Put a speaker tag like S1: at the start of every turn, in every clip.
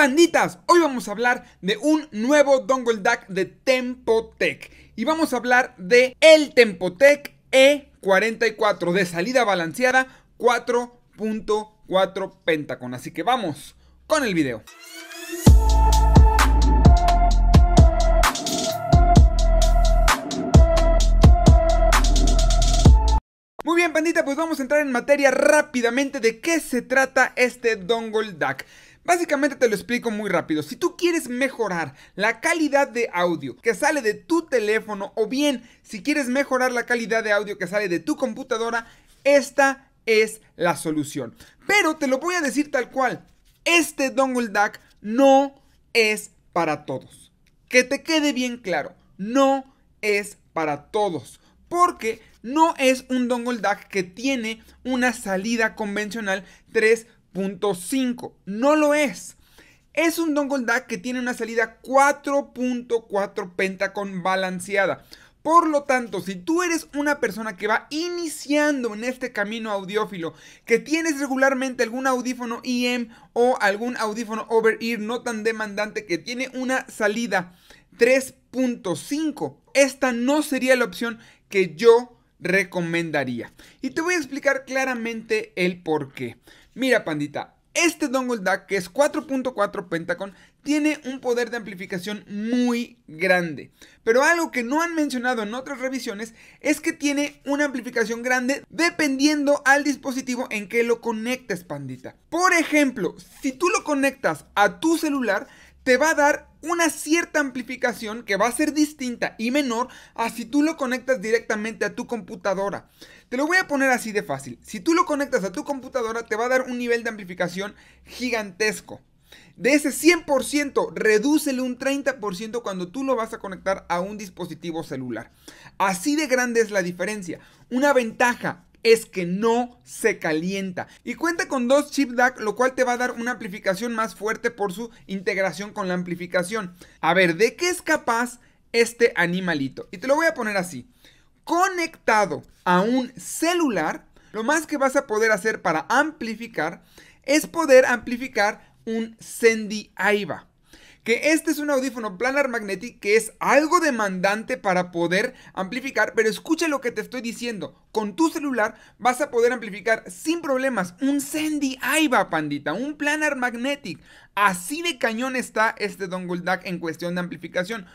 S1: panditas! Hoy vamos a hablar de un nuevo dongle DAC de Tempotec. Y vamos a hablar de el Tempotec E44 de salida balanceada 4.4 pentacon. Así que vamos con el video. Muy bien, pandita, pues vamos a entrar en materia rápidamente de qué se trata este dongle DAC. Básicamente te lo explico muy rápido. Si tú quieres mejorar la calidad de audio que sale de tu teléfono o bien si quieres mejorar la calidad de audio que sale de tu computadora, esta es la solución. Pero te lo voy a decir tal cual. Este dongle DAC no es para todos. Que te quede bien claro, no es para todos. Porque no es un dongle DAC que tiene una salida convencional 3. No lo es. Es un dongle DAC que tiene una salida 4.4 pentacon balanceada. Por lo tanto, si tú eres una persona que va iniciando en este camino audiófilo, que tienes regularmente algún audífono IM e o algún audífono over-ear no tan demandante que tiene una salida 3.5, esta no sería la opción que yo recomendaría. Y te voy a explicar claramente el por qué. Mira, pandita, este dongle DAC, que es 4.4 Pentacon, tiene un poder de amplificación muy grande. Pero algo que no han mencionado en otras revisiones es que tiene una amplificación grande dependiendo al dispositivo en que lo conectes, pandita. Por ejemplo, si tú lo conectas a tu celular, te va a dar una cierta amplificación que va a ser distinta y menor a si tú lo conectas directamente a tu computadora. Te lo voy a poner así de fácil. Si tú lo conectas a tu computadora te va a dar un nivel de amplificación gigantesco. De ese 100%, redúcele un 30% cuando tú lo vas a conectar a un dispositivo celular. Así de grande es la diferencia. Una ventaja es que no se calienta. Y cuenta con dos chip DAC, lo cual te va a dar una amplificación más fuerte por su integración con la amplificación. A ver, ¿de qué es capaz este animalito? Y te lo voy a poner así. Conectado a un celular, lo más que vas a poder hacer para amplificar es poder amplificar un Sendy aiba que este es un audífono planar magnetic que es algo demandante para poder amplificar, pero escucha lo que te estoy diciendo. Con tu celular vas a poder amplificar sin problemas un Sandy Aiba, pandita, un planar magnetic. Así de cañón está este dongle Duck en cuestión de amplificación.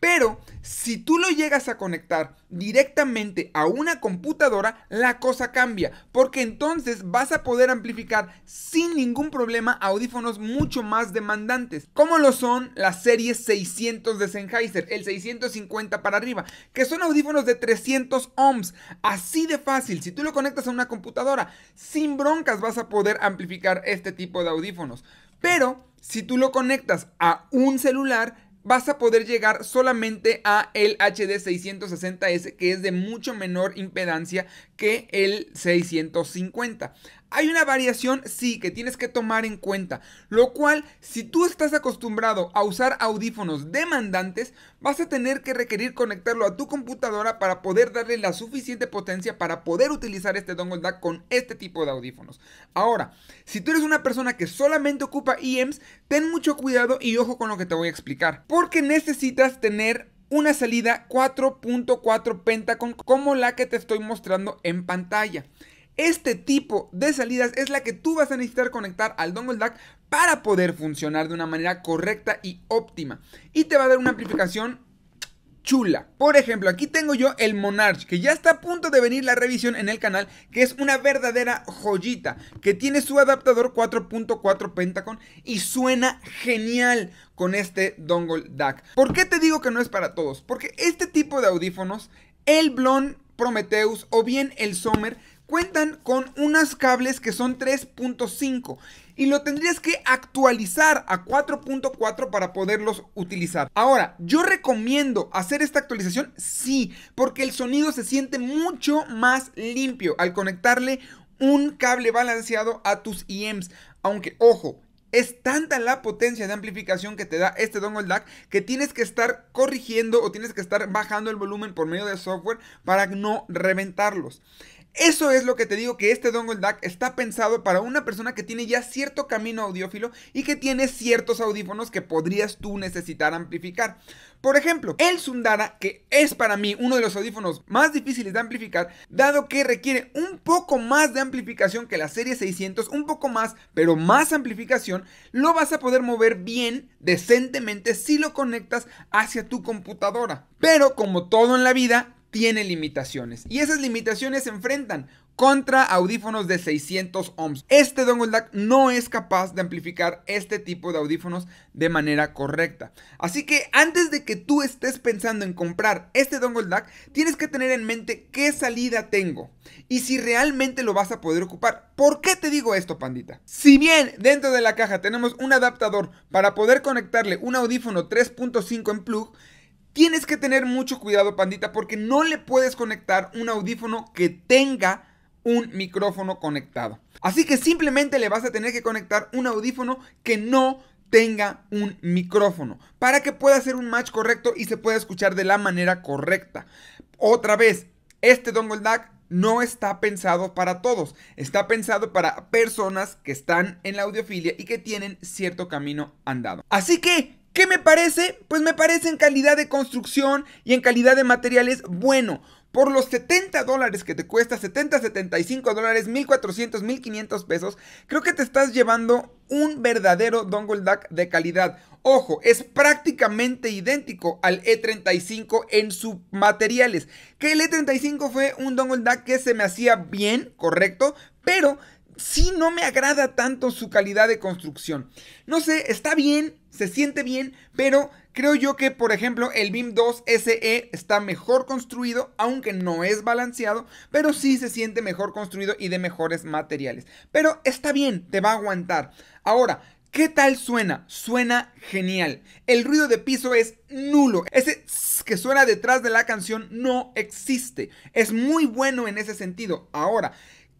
S1: Pero si tú lo llegas a conectar directamente a una computadora, la cosa cambia, porque entonces vas a poder amplificar sin ningún problema audífonos mucho más demandantes, como lo son las series 600 de Sennheiser, el 650 para arriba, que son audífonos de 300 ohms, así de fácil, si tú lo conectas a una computadora, sin broncas vas a poder amplificar este tipo de audífonos. Pero si tú lo conectas a un celular, vas a poder llegar solamente a el HD 660S que es de mucho menor impedancia que el 650. Hay una variación, sí, que tienes que tomar en cuenta, lo cual si tú estás acostumbrado a usar audífonos demandantes, vas a tener que requerir conectarlo a tu computadora para poder darle la suficiente potencia para poder utilizar este dongle DAC con este tipo de audífonos. Ahora, si tú eres una persona que solamente ocupa EMs, ten mucho cuidado y ojo con lo que te voy a explicar, porque necesitas tener una salida 4.4 Pentacon como la que te estoy mostrando en pantalla. Este tipo de salidas es la que tú vas a necesitar conectar al dongle DAC para poder funcionar de una manera correcta y óptima. Y te va a dar una amplificación chula. Por ejemplo, aquí tengo yo el Monarch, que ya está a punto de venir la revisión en el canal, que es una verdadera joyita, que tiene su adaptador 4.4 Pentacon y suena genial con este dongle DAC. ¿Por qué te digo que no es para todos? Porque este tipo de audífonos, el Blon Prometheus o bien el Sommer, cuentan con unas cables que son 3.5 y lo tendrías que actualizar a 4.4 para poderlos utilizar. Ahora, yo recomiendo hacer esta actualización, sí, porque el sonido se siente mucho más limpio al conectarle un cable balanceado a tus IEMs. Aunque, ojo, es tanta la potencia de amplificación que te da este dongle DAC que tienes que estar corrigiendo o tienes que estar bajando el volumen por medio de software para no reventarlos. Eso es lo que te digo que este dongle DAC está pensado para una persona que tiene ya cierto camino audiófilo y que tiene ciertos audífonos que podrías tú necesitar amplificar. Por ejemplo, el Sundara, que es para mí uno de los audífonos más difíciles de amplificar, dado que requiere un poco más de amplificación que la serie 600, un poco más, pero más amplificación, lo vas a poder mover bien, decentemente, si lo conectas hacia tu computadora. Pero como todo en la vida, tiene limitaciones. Y esas limitaciones se enfrentan contra audífonos de 600 ohms. Este dongle DAC no es capaz de amplificar este tipo de audífonos de manera correcta. Así que antes de que tú estés pensando en comprar este dongle DAC, tienes que tener en mente qué salida tengo y si realmente lo vas a poder ocupar. ¿Por qué te digo esto, pandita? Si bien dentro de la caja tenemos un adaptador para poder conectarle un audífono 3.5 en plug, Tienes que tener mucho cuidado, pandita, porque no le puedes conectar un audífono que tenga un micrófono conectado. Así que simplemente le vas a tener que conectar un audífono que no tenga un micrófono para que pueda hacer un match correcto y se pueda escuchar de la manera correcta. Otra vez, este dongle DAC no está pensado para todos, está pensado para personas que están en la audiofilia y que tienen cierto camino andado. Así que ¿Qué me parece? Pues me parece en calidad de construcción y en calidad de materiales bueno. Por los 70 dólares que te cuesta, 70, 75 dólares, 1400, 1500 pesos, creo que te estás llevando un verdadero dongle duck de calidad. Ojo, es prácticamente idéntico al E35 en sus materiales. Que el E35 fue un dongle duck que se me hacía bien, correcto, pero sí no me agrada tanto su calidad de construcción. No sé, está bien, se siente bien, pero creo yo que, por ejemplo, el BIM 2 SE está mejor construido, aunque no es balanceado, pero sí se siente mejor construido y de mejores materiales. Pero está bien, te va a aguantar. Ahora, ¿Qué tal suena? Suena genial. El ruido de piso es nulo. Ese que suena detrás de la canción no existe. Es muy bueno en ese sentido. Ahora,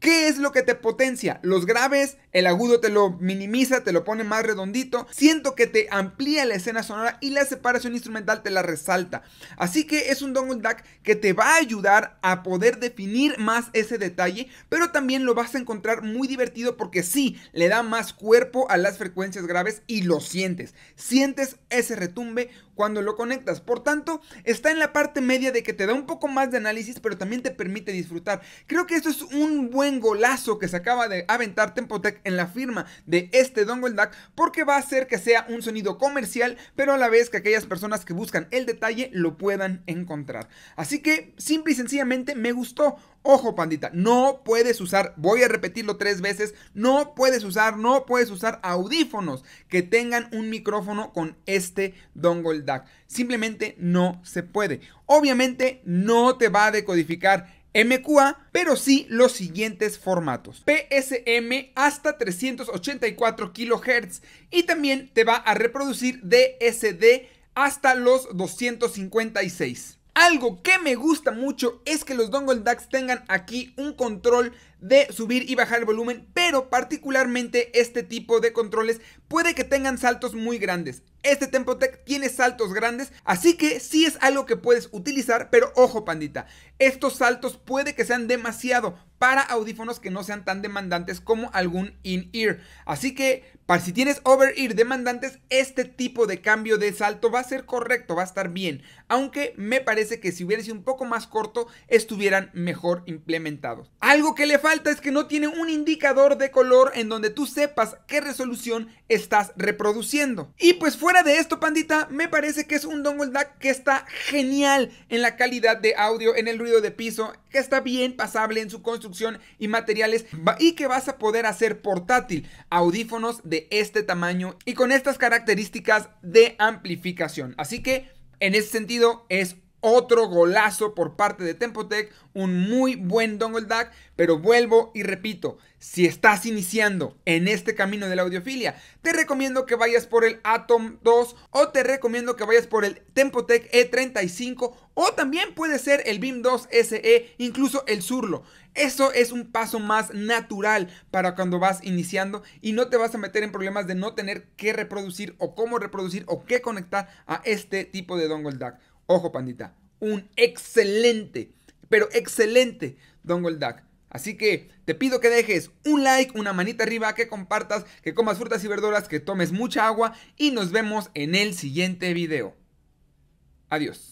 S1: ¿qué es lo que te potencia? Los graves, el agudo te lo minimiza, te lo pone más redondito. Siento que te amplía la escena sonora y la separación instrumental te la resalta. Así que es un dongle DAC que te va a ayudar a poder definir más ese detalle, pero también lo vas a encontrar muy divertido porque sí, le da más cuerpo a las frecuencias graves y lo sientes. Sientes ese retumbe cuando lo conectas. Por tanto, está en la parte media de que te da un poco más de análisis, pero también te permite disfrutar. Creo que esto es un buen golazo que se acaba de aventar Tempotec en la firma de este dongle DAC porque va a hacer que sea un sonido comercial, pero a la vez que aquellas personas que buscan el detalle lo puedan encontrar. Así que simple y sencillamente me gustó. Ojo, pandita, no puedes usar, voy a repetirlo tres veces, no puedes usar, no puedes usar audífonos que tengan un micrófono con este dongle DAC. Simplemente no se puede. Obviamente no te va a decodificar MQA, pero sí los siguientes formatos. PSM hasta 384 kHz y también te va a reproducir DSD hasta los 256. Algo que me gusta mucho es que los dongle Ducks tengan aquí un control de subir y bajar el volumen, pero particularmente este tipo de controles puede que tengan saltos muy grandes. Este Tempotec tiene saltos grandes, así que sí es algo que puedes utilizar, pero ojo pandita, estos saltos puede que sean demasiado para audífonos que no sean tan demandantes como algún in-ear. Así que, para si tienes over-ear demandantes, este tipo de cambio de salto va a ser correcto, va a estar bien. Aunque me parece que si hubiera sido un poco más corto, estuvieran mejor implementados. Algo que le falta es que no tiene un indicador de color en donde tú sepas qué resolución estás reproduciendo. Y pues fuera de esto, pandita, me parece que es un dongle DAC que está genial en la calidad de audio, en el ruido de piso, que está bien pasable en su construcción y materiales y que vas a poder hacer portátil audífonos de este tamaño y con estas características de amplificación. Así que en ese sentido es otro golazo por parte de Tempotec, un muy buen dongle duck, pero vuelvo y repito, si estás iniciando en este camino de la audiofilia, te recomiendo que vayas por el Atom 2 o te recomiendo que vayas por el Tempotec E35 o también puede ser el BIM 2 SE, incluso el Surlo. Eso es un paso más natural para cuando vas iniciando y no te vas a meter en problemas de no tener que reproducir o cómo reproducir o qué conectar a este tipo de dongle duck. Ojo, pandita, un excelente, pero excelente Don Duck. Así que te pido que dejes un like, una manita arriba, que compartas, que comas frutas y verduras, que tomes mucha agua y nos vemos en el siguiente video. Adiós.